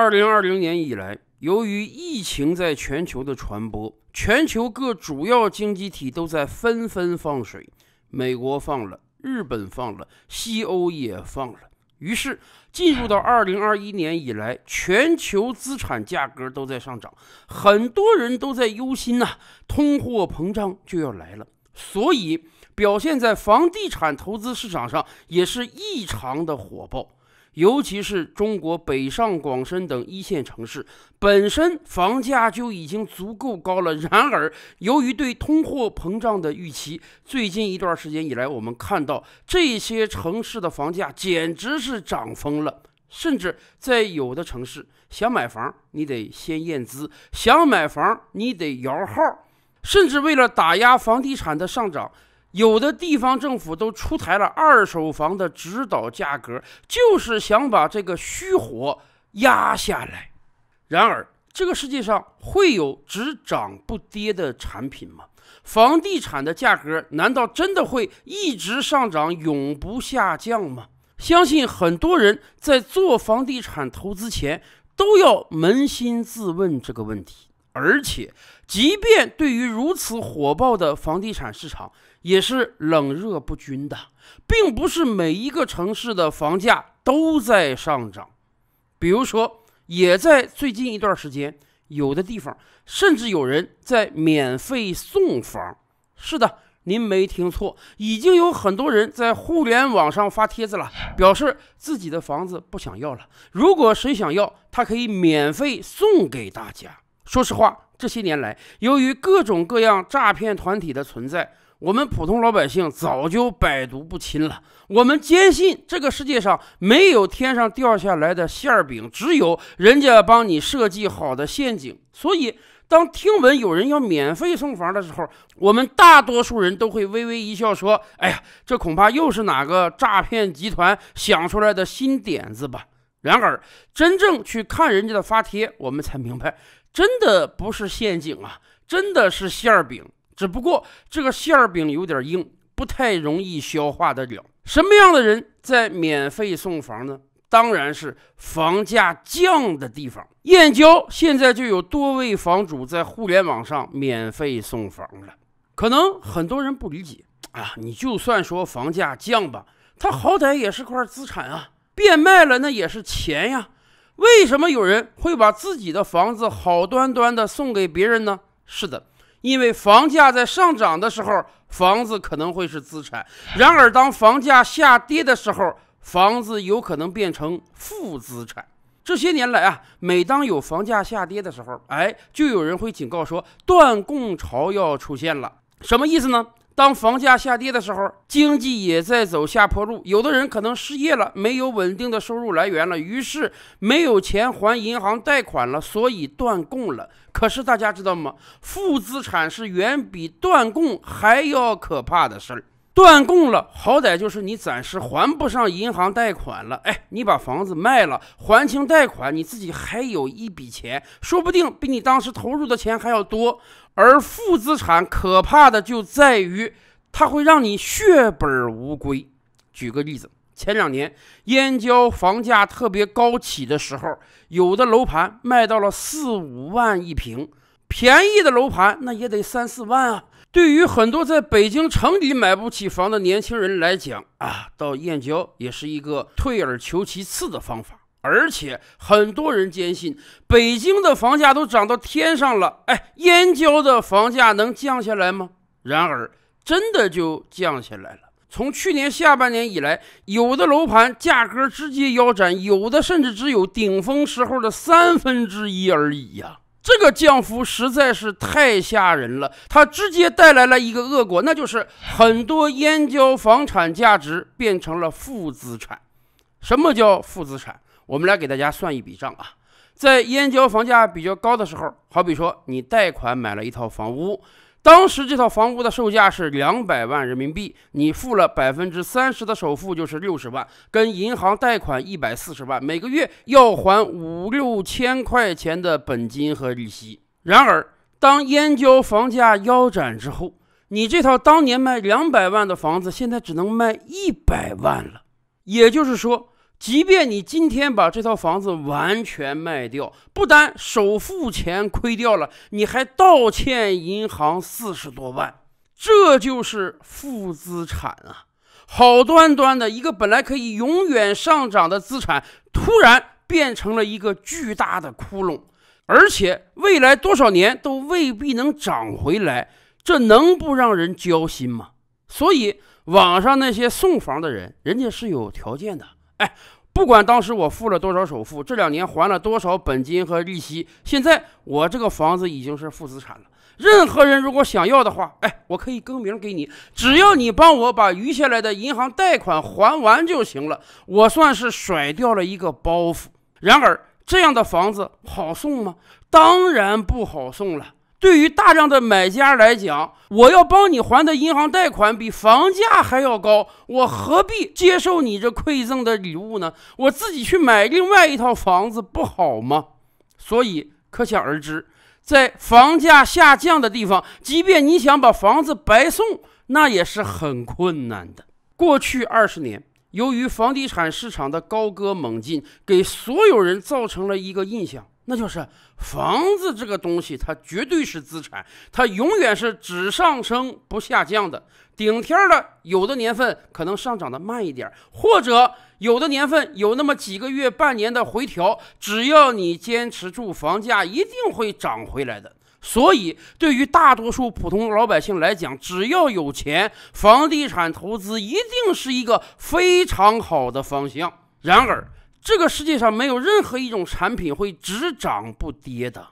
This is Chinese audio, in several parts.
二零二零年以来，由于疫情在全球的传播，全球各主要经济体都在纷纷放水。美国放了，日本放了，西欧也放了。于是，进入到二零二一年以来，全球资产价格都在上涨，很多人都在忧心呐，通货膨胀就要来了。所以，表现在房地产投资市场上也是异常的火爆。尤其是中国北上广深等一线城市，本身房价就已经足够高了。然而，由于对通货膨胀的预期，最近一段时间以来，我们看到这些城市的房价简直是涨疯了。甚至在有的城市，想买房你得先验资，想买房你得摇号，甚至为了打压房地产的上涨。有的地方政府都出台了二手房的指导价格，就是想把这个虚火压下来。然而，这个世界上会有只涨不跌的产品吗？房地产的价格难道真的会一直上涨，永不下降吗？相信很多人在做房地产投资前都要扪心自问这个问题。而且，即便对于如此火爆的房地产市场，也是冷热不均的，并不是每一个城市的房价都在上涨。比如说，也在最近一段时间，有的地方甚至有人在免费送房。是的，您没听错，已经有很多人在互联网上发帖子了，表示自己的房子不想要了。如果谁想要，他可以免费送给大家。说实话，这些年来，由于各种各样诈骗团体的存在。我们普通老百姓早就百毒不侵了。我们坚信这个世界上没有天上掉下来的馅儿饼，只有人家帮你设计好的陷阱。所以，当听闻有人要免费送房的时候，我们大多数人都会微微一笑，说：“哎呀，这恐怕又是哪个诈骗集团想出来的新点子吧？”然而，真正去看人家的发帖，我们才明白，真的不是陷阱啊，真的是馅儿饼。只不过这个馅儿饼有点硬，不太容易消化得了。什么样的人在免费送房呢？当然是房价降的地方。燕郊现在就有多位房主在互联网上免费送房了。可能很多人不理解啊，你就算说房价降吧，它好歹也是块资产啊，变卖了那也是钱呀。为什么有人会把自己的房子好端端的送给别人呢？是的。因为房价在上涨的时候，房子可能会是资产；然而，当房价下跌的时候，房子有可能变成负资产。这些年来啊，每当有房价下跌的时候，哎，就有人会警告说，断供潮要出现了。什么意思呢？当房价下跌的时候，经济也在走下坡路。有的人可能失业了，没有稳定的收入来源了，于是没有钱还银行贷款了，所以断供了。可是大家知道吗？负资产是远比断供还要可怕的事儿。断供了，好歹就是你暂时还不上银行贷款了。哎，你把房子卖了，还清贷款，你自己还有一笔钱，说不定比你当时投入的钱还要多。而负资产可怕的就在于，它会让你血本无归。举个例子，前两年燕郊房价特别高起的时候，有的楼盘卖到了四五万一平，便宜的楼盘那也得三四万啊。对于很多在北京城里买不起房的年轻人来讲啊，到燕郊也是一个退而求其次的方法。而且很多人坚信，北京的房价都涨到天上了，哎，燕郊的房价能降下来吗？然而，真的就降下来了。从去年下半年以来，有的楼盘价格直接腰斩，有的甚至只有顶峰时候的三分之一而已呀。这个降幅实在是太吓人了，它直接带来了一个恶果，那就是很多燕郊房产价值变成了负资产。什么叫负资产？我们来给大家算一笔账啊，在燕郊房价比较高的时候，好比说你贷款买了一套房屋。当时这套房屋的售价是两百万人民币，你付了百分之三十的首付，就是六十万，跟银行贷款一百四十万，每个月要还五六千块钱的本金和利息。然而，当燕郊房价腰斩之后，你这套当年卖两百万的房子，现在只能卖一百万了，也就是说。即便你今天把这套房子完全卖掉，不单首付钱亏掉了，你还倒欠银行四十多万，这就是负资产啊！好端端的一个本来可以永远上涨的资产，突然变成了一个巨大的窟窿，而且未来多少年都未必能涨回来，这能不让人焦心吗？所以，网上那些送房的人，人家是有条件的。哎，不管当时我付了多少首付，这两年还了多少本金和利息，现在我这个房子已经是负资产了。任何人如果想要的话，哎，我可以更名给你，只要你帮我把余下来的银行贷款还完就行了，我算是甩掉了一个包袱。然而，这样的房子好送吗？当然不好送了。对于大量的买家来讲，我要帮你还的银行贷款比房价还要高，我何必接受你这馈赠的礼物呢？我自己去买另外一套房子不好吗？所以可想而知，在房价下降的地方，即便你想把房子白送，那也是很困难的。过去二十年，由于房地产市场的高歌猛进，给所有人造成了一个印象。那就是房子这个东西，它绝对是资产，它永远是只上升不下降的，顶天儿的。有的年份可能上涨的慢一点，或者有的年份有那么几个月、半年的回调，只要你坚持住，房价一定会涨回来的。所以，对于大多数普通老百姓来讲，只要有钱，房地产投资一定是一个非常好的方向。然而，这个世界上没有任何一种产品会只涨不跌的。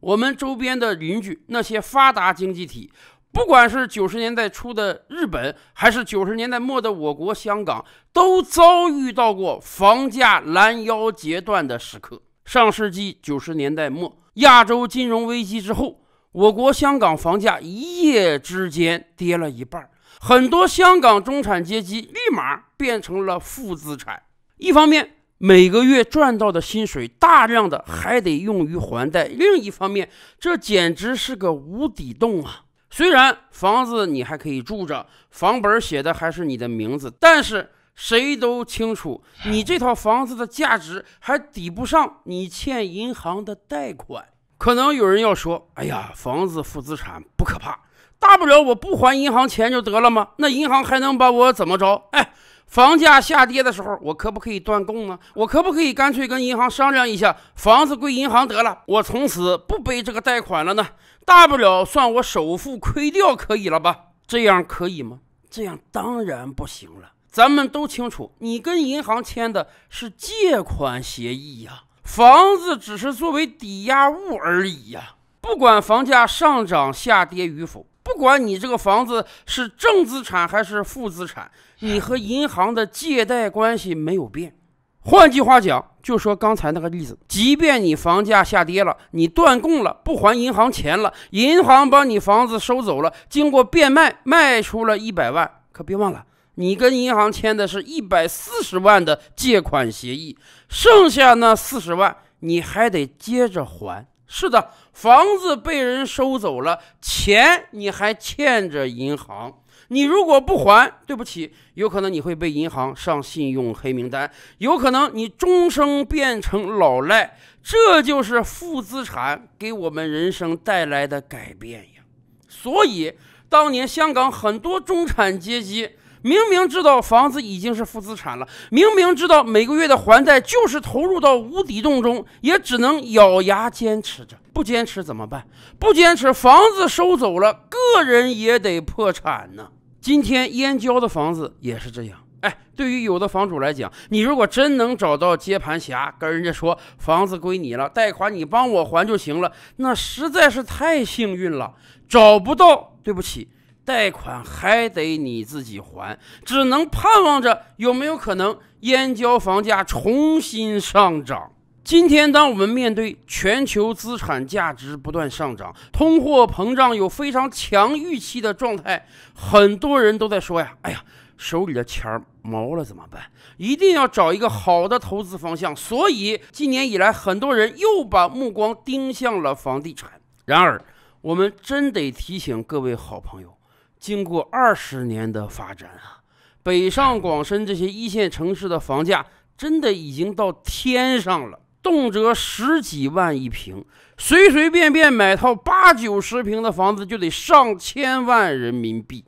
我们周边的邻居，那些发达经济体，不管是九十年代初的日本，还是九十年代末的我国香港，都遭遇到过房价拦腰截断的时刻。上世纪九十年代末，亚洲金融危机之后，我国香港房价一夜之间跌了一半，很多香港中产阶级立马变成了负资产。一方面，每个月赚到的薪水，大量的还得用于还贷。另一方面，这简直是个无底洞啊！虽然房子你还可以住着，房本写的还是你的名字，但是谁都清楚，你这套房子的价值还抵不上你欠银行的贷款。可能有人要说：“哎呀，房子负资产不可怕，大不了我不还银行钱就得了吗？那银行还能把我怎么着？”哎。房价下跌的时候，我可不可以断供呢？我可不可以干脆跟银行商量一下，房子归银行得了，我从此不背这个贷款了呢？大不了算我首付亏掉可以了吧？这样可以吗？这样当然不行了。咱们都清楚，你跟银行签的是借款协议呀，房子只是作为抵押物而已呀，不管房价上涨下跌与否。不管你这个房子是正资产还是负资产，你和银行的借贷关系没有变。换句话讲，就说刚才那个例子，即便你房价下跌了，你断供了，不还银行钱了，银行把你房子收走了，经过变卖卖出了一百万，可别忘了，你跟银行签的是一百四十万的借款协议，剩下那四十万你还得接着还。是的，房子被人收走了，钱你还欠着银行。你如果不还，对不起，有可能你会被银行上信用黑名单，有可能你终生变成老赖。这就是负资产给我们人生带来的改变呀。所以，当年香港很多中产阶级。明明知道房子已经是负资产了，明明知道每个月的还贷就是投入到无底洞中，也只能咬牙坚持着。不坚持怎么办？不坚持，房子收走了，个人也得破产呢。今天燕郊的房子也是这样。哎，对于有的房主来讲，你如果真能找到接盘侠，跟人家说房子归你了，贷款你帮我还就行了，那实在是太幸运了。找不到，对不起。贷款还得你自己还，只能盼望着有没有可能燕郊房价重新上涨。今天，当我们面对全球资产价值不断上涨、通货膨胀有非常强预期的状态，很多人都在说呀：“哎呀，手里的钱儿毛了怎么办？一定要找一个好的投资方向。”所以今年以来，很多人又把目光盯向了房地产。然而，我们真得提醒各位好朋友。经过二十年的发展啊，北上广深这些一线城市的房价真的已经到天上了，动辄十几万一平，随随便便买套八九十平的房子就得上千万人民币。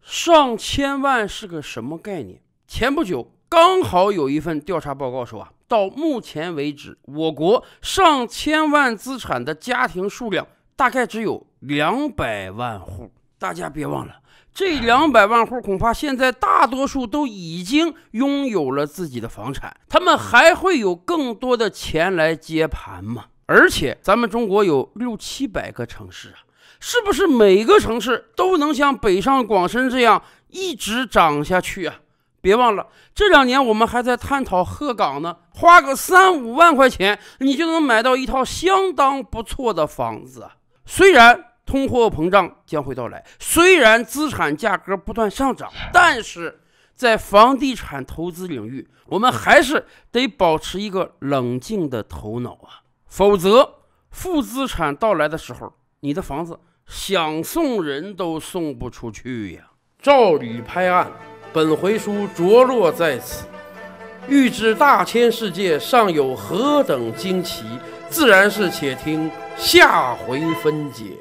上千万是个什么概念？前不久刚好有一份调查报告说啊，到目前为止，我国上千万资产的家庭数量大概只有两百万户。大家别忘了，这两百万户恐怕现在大多数都已经拥有了自己的房产，他们还会有更多的钱来接盘吗？而且咱们中国有六七百个城市啊，是不是每个城市都能像北上广深这样一直涨下去啊？别忘了，这两年我们还在探讨鹤岗呢，花个三五万块钱，你就能买到一套相当不错的房子啊，虽然。通货膨胀将会到来，虽然资产价格不断上涨，但是在房地产投资领域，我们还是得保持一个冷静的头脑啊，否则负资产到来的时候，你的房子想送人都送不出去呀。照理拍案，本回书着落在此，欲知大千世界尚有何等惊奇，自然是且听下回分解。